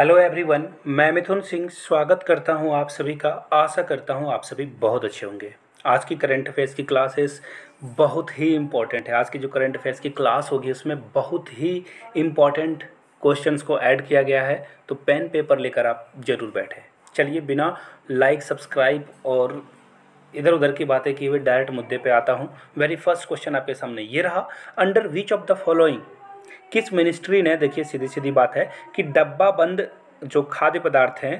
hello everyone मैं मिथुन सिंह स्वागत करता हूं आप सभी का आशा करता हूं आप सभी बहुत अच्छे होंगे आज की करंट अफेयर्स की क्लासेस बहुत ही इम्पॉर्टेंट है आज की जो करंट अफेयर्स की क्लास होगी उसमें बहुत ही इम्पॉर्टेंट क्वेश्चंस को ऐड किया गया है तो पेन पेपर लेकर आप ज़रूर बैठें चलिए बिना लाइक सब्सक्राइब और इधर उधर की बातें किए हुए डायरेक्ट मुद्दे पर आता हूँ वेरी फर्स्ट क्वेश्चन आपके सामने ये रहा under which of the following किस मिनिस्ट्री ने देखिए सीधी सीधी बात है कि डब्बा बंद जो खाद्य पदार्थ हैं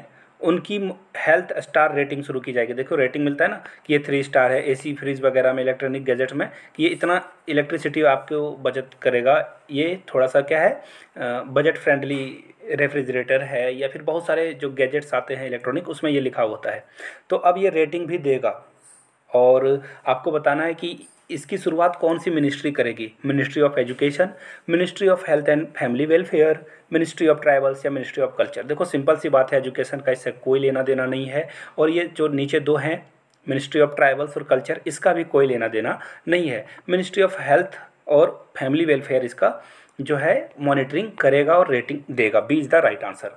उनकी हेल्थ स्टार रेटिंग शुरू की जाएगी देखो रेटिंग मिलता है ना कि ये थ्री स्टार है एसी फ्रिज वगैरह में इलेक्ट्रॉनिक गैजेट में कि ये इतना इलेक्ट्रिसिटी आपको बचत करेगा ये थोड़ा सा क्या है बजट फ्रेंडली रेफ्रिजरेटर है या फिर बहुत सारे जो गैजेट्स आते हैं इलेक्ट्रॉनिक उसमें ये लिखा होता है तो अब ये रेटिंग भी देगा और आपको बताना है कि इसकी शुरुआत कौन सी मिनिस्ट्री करेगी ministry of education ministry of health and family welfare ministry of tribals या मिनिस्ट्री ऑफ कल्चर देखो सिंपल सी बात है एजुकेशन का इससे कोई लेना देना नहीं है और ये जो नीचे दो हैं मिनिस्ट्री ऑफ ट्राइबल्स और कल्चर इसका भी कोई लेना देना नहीं है मिनिस्ट्री ऑफ हेल्थ और फैमिली वेलफेयर इसका जो है मॉनिटरिंग करेगा और रेटिंग देगा B is the right answer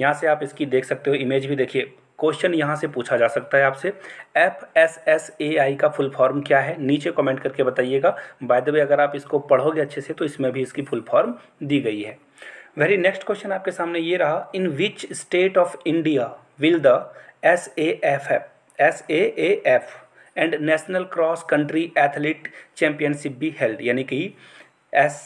यहाँ से आप इसकी देख सकते हो इमेज भी देखिए क्वेश्चन यहाँ से पूछा जा सकता है आपसे F S S A I का फुल फॉर्म क्या है नीचे कमेंट करके बताइएगा बाय द वे अगर आप इसको पढ़ोगे अच्छे से तो इसमें भी इसकी फुल फॉर्म दी गई है वेरी नेक्स्ट क्वेश्चन आपके सामने ये रहा in which state of India will the S A F F S A A F and national cross country athlete championship भी हेल्ड यानी कि एस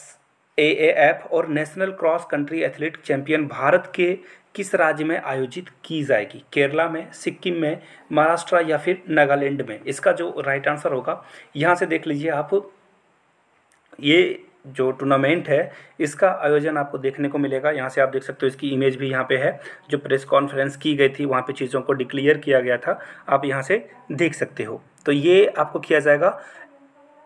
ए और national cross country athlete champion Bharat के किस राज्य में आयोजित की जाएगी केरला में सिक्किम में महाराष्ट्र या फिर नागालैंड में इसका जो राइट आंसर होगा यहाँ से देख लीजिए आप ये जो टूर्नामेंट है इसका आयोजन आपको देखने को मिलेगा यहाँ से आप देख सकते हो इसकी इमेज भी यहाँ पे है जो प्रेस कॉन्फ्रेंस की गई थी वहाँ पे चीज़ों को डिक्लेयर किया गया था आप यहाँ से देख सकते हो तो ये आपको किया जाएगा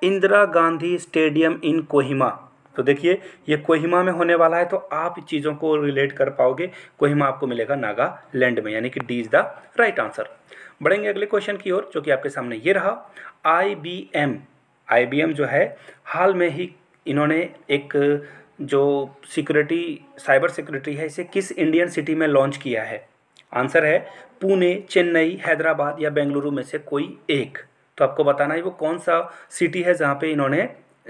इंदिरा गांधी स्टेडियम इन कोहिमा तो देखिए ये कोहिमा में होने वाला है तो आप चीज़ों को रिलेट कर पाओगे कोहिमा आपको मिलेगा नागालैंड में यानी कि D is the right answer बढ़ेंगे अगले क्वेश्चन की ओर जो कि आपके सामने ये रहा आईबीएम आईबीएम जो है हाल में ही इन्होंने एक जो सिक्योरिटी साइबर सिक्योरिटी है इसे किस इंडियन सिटी में लॉन्च किया है आंसर है पुणे चेन्नई हैदराबाद या बेंगलुरु में से कोई एक तो आपको बताना है वो कौन सा सिटी है जहाँ पे इन्होंने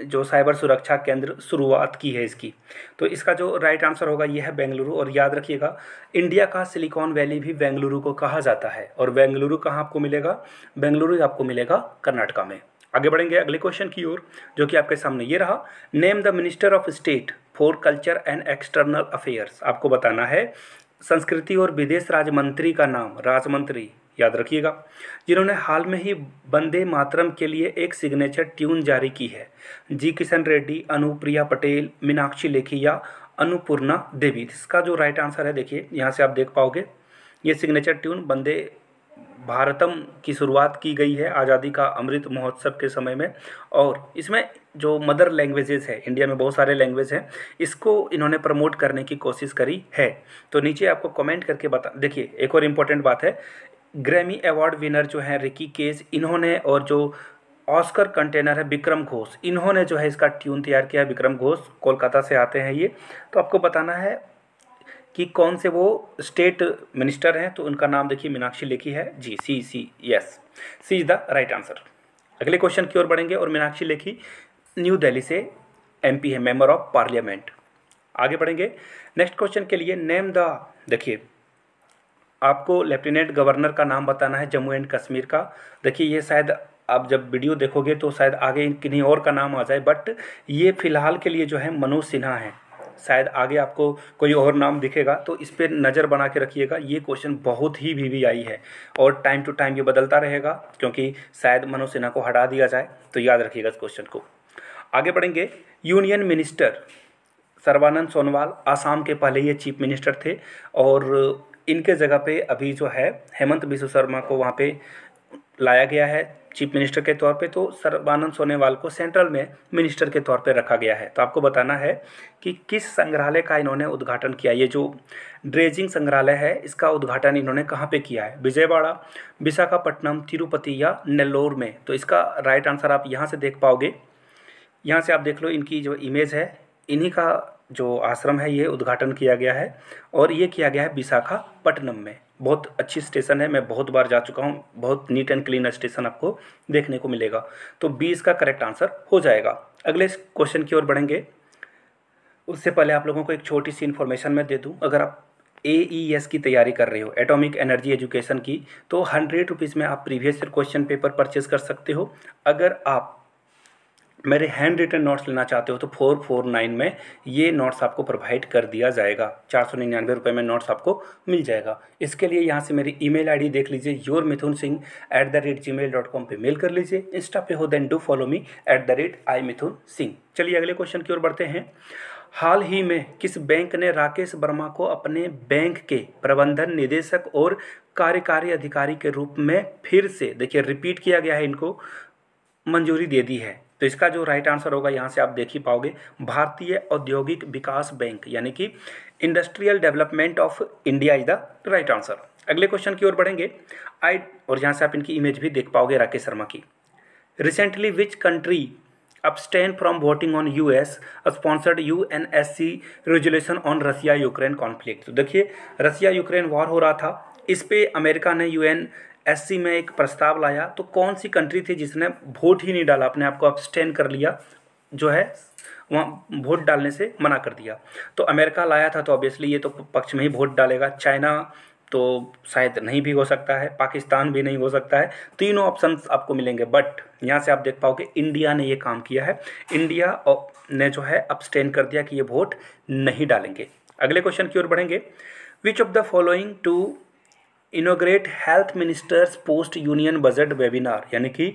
जो साइबर सुरक्षा केंद्र शुरुआत की है इसकी तो इसका जो राइट आंसर होगा यह है बेंगलुरु और याद रखिएगा इंडिया का सिलिकॉन वैली भी बेंगलुरु को कहा जाता है और बेंगलुरु कहाँ आपको मिलेगा बेंगलुरु आपको मिलेगा कर्नाटका में आगे बढ़ेंगे अगले क्वेश्चन की ओर जो कि आपके सामने ये रहा name the minister of state for culture and external affairs आपको बताना है संस्कृति और विदेश राज्य मंत्री का नाम राजमंत्री याद रखिएगा जिन्होंने हाल में ही वंदे मातरम के लिए एक सिग्नेचर ट्यून जारी की है जी किशन रेड्डी अनुप्रिया पटेल मीनाक्षी लेखी या अनुपूर्णा देवी इसका जो राइट आंसर है देखिए यहाँ से आप देख पाओगे ये सिग्नेचर ट्यून वंदे भारतम की शुरुआत की गई है आज़ादी का अमृत महोत्सव के समय में और इसमें जो मदर लैंग्वेजेस है इंडिया में बहुत सारे लैंग्वेज हैं इसको इन्होंने प्रमोट करने की कोशिश करी है तो नीचे आपको कमेंट करके बता देखिए एक और इम्पोर्टेंट बात है ग्रैमी अवार्ड विनर जो हैं रिकी केस इन्होंने और जो ऑस्कर कंटेनर है विक्रम घोष इन्होंने जो है इसका ट्यून तैयार किया है विक्रम घोष कोलकाता से आते हैं ये तो आपको बताना है कि कौन से वो स्टेट मिनिस्टर हैं तो उनका नाम देखिए मीनाक्षी लेखी है जी C C yes C is the right answer अगले क्वेश्चन की ओर बढ़ेंगे और मीनाक्षी लेखी न्यू दिल्ली से एम है मेम्बर ऑफ पार्लियामेंट आगे बढ़ेंगे नेक्स्ट क्वेश्चन के लिए नेम द देखिए आपको लेफ्टिनेंट गवर्नर का नाम बताना है जम्मू एंड कश्मीर का देखिए ये शायद आप जब वीडियो देखोगे तो शायद आगे किन्हीं और का नाम आ जाए बट ये फ़िलहाल के लिए जो है मनोज सिन्हा हैं शायद आगे आपको कोई और नाम दिखेगा तो इस पर नज़र बना के रखिएगा ये क्वेश्चन बहुत ही वी वी आई है और टाइम टू टाइम ये बदलता रहेगा क्योंकि शायद मनोज सिन्हा को हटा दिया जाए तो याद रखिएगा इस क्वेश्चन को आगे बढ़ेंगे यूनियन मिनिस्टर सर्वानंद सोनोवाल आसाम के पहले ये चीफ मिनिस्टर थे और इनके जगह पे अभी जो है हेमंत बिश्व शर्मा को वहाँ पे लाया गया है चीफ मिनिस्टर के तौर पे तो सर्बानंद सोनेवाल को सेंट्रल में मिनिस्टर के तौर पे रखा गया है तो आपको बताना है कि किस संग्रहालय का इन्होंने उद्घाटन किया ये जो ड्रेजिंग संग्रहालय है इसका उद्घाटन इन्होंने कहाँ पे किया है विजयवाड़ा विशाखापट्टनम तिरुपति या नेल्लोर में तो इसका राइट आंसर आप यहाँ से देख पाओगे यहाँ से आप देख लो इनकी जो इमेज है इन्हीं का जो आश्रम है ये उद्घाटन किया गया है और ये किया गया है विशाखापट्टनम में बहुत अच्छी स्टेशन है मैं बहुत बार जा चुका हूँ बहुत नीट एंड क्लीन स्टेशन आपको देखने को मिलेगा तो बी इसका करेक्ट आंसर हो जाएगा अगले क्वेश्चन की ओर बढ़ेंगे उससे पहले आप लोगों को एक छोटी सी इन्फॉर्मेशन मैं दे दूँ अगर आप ए ई एस की तैयारी कर रहे हो एटॉमिक एनर्जी एजुकेशन की तो हंड्रेड रुपीज़ में आप previous year question paper purchase कर सकते हो अगर आप मेरे हैंड रिटर्न नोट्स लेना चाहते हो तो फोर फोर नाइन में ये नोट्स आपको प्रोवाइड कर दिया जाएगा चार सौ निन्यानवे रुपये में नोट्स आपको मिल जाएगा इसके लिए यहाँ से मेरी ईमेल आईडी देख लीजिए your Mithun Singh at the rate G mail dot com पर मेल कर लीजिए इंस्टा पे हो then do follow me at the rate I Mithun Singh चलिए अगले क्वेश्चन की ओर बढ़ते हैं हाल ही में किस बैंक ने राकेश वर्मा को अपने बैंक के प्रबंधन निदेशक और कार्यकारी अधिकारी के रूप में फिर से देखिए रिपीट किया गया है इनको मंजूरी दे दी है तो इसका जो राइट आंसर होगा यहाँ से आप देख ही पाओगे भारतीय औद्योगिक विकास बैंक यानी कि industrial development of India is the right answer अगले क्वेश्चन की ओर बढ़ेंगे आई और यहाँ से आप इनकी इमेज भी देख पाओगे राकेश शर्मा की recently which country abstained from on U S sponsored U N S C resolution on Russia Ukraine conflict देखिए रसिया यूक्रेन वॉर हो रहा था इस पे अमेरिका ने यूएन एससी में एक प्रस्ताव लाया तो कौन सी कंट्री थी जिसने वोट ही नहीं डाला अपने आप को अब्सटेन कर लिया जो है वहाँ वोट डालने से मना कर दिया तो अमेरिका लाया था तो ऑब्वियसली ये तो पक्ष में ही वोट डालेगा चाइना तो शायद नहीं भी हो सकता है पाकिस्तान भी नहीं हो सकता है तीनों ऑप्शन आपको मिलेंगे बट यहाँ से आप देख पाओगे इंडिया ने ये काम किया है इंडिया ने जो है अब्सटेन कर दिया कि ये वोट नहीं डालेंगे अगले क्वेश्चन की ओर बढ़ेंगे which of the following to inaugurate health ministers post union budget webinar यानी कि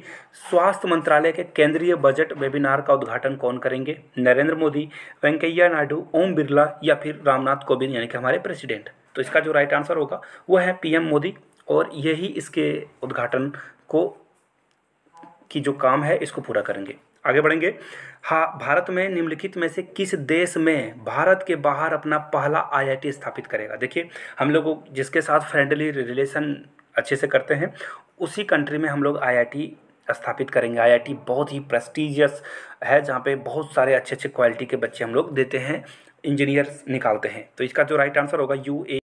स्वास्थ्य मंत्रालय के केंद्रीय बजट वेबिनार का उद्घाटन कौन करेंगे नरेंद्र मोदी वेंकैया नायडू ओम बिरला या फिर रामनाथ कोविंद यानी कि हमारे प्रेसिडेंट तो इसका जो राइट आंसर होगा वो है पीएम मोदी और यही इसके उद्घाटन को की जो काम है इसको पूरा करेंगे आगे बढ़ेंगे हाँ भारत में निम्नलिखित में से किस देश में भारत के बाहर अपना पहला आईआईटी स्थापित करेगा देखिए हम लोग जिसके साथ फ्रेंडली रिलेशन अच्छे से करते हैं उसी कंट्री में हम लोग आईआईटी स्थापित करेंगे आईआईटी बहुत ही प्रेस्टिजियस है जहाँ पे बहुत सारे अच्छे अच्छे क्वालिटी के बच्चे हम लोग देते हैं इंजीनियर्स निकालते हैं तो इसका जो राइट आंसर होगा यू ए